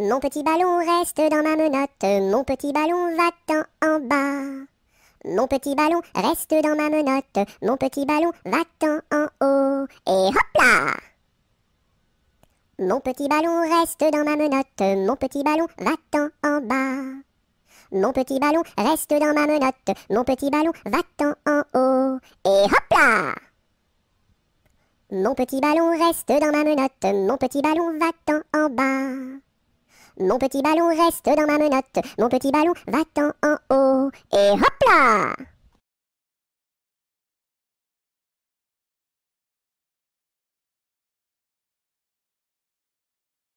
Mon petit ballon reste dans ma menotte, mon petit ballon va tant en bas. Mon petit ballon reste dans ma menotte, mon petit ballon va-t'en en haut. Et hop là Mon petit ballon reste dans ma menotte, mon petit ballon va tant en bas. Mon petit ballon reste dans ma menotte, mon petit ballon va-t'en en haut. Et hop là Mon petit ballon reste dans ma menotte, mon petit ballon va tant en bas. Mon petit ballon reste dans ma menotte, mon petit ballon va-t'en en haut, et hop là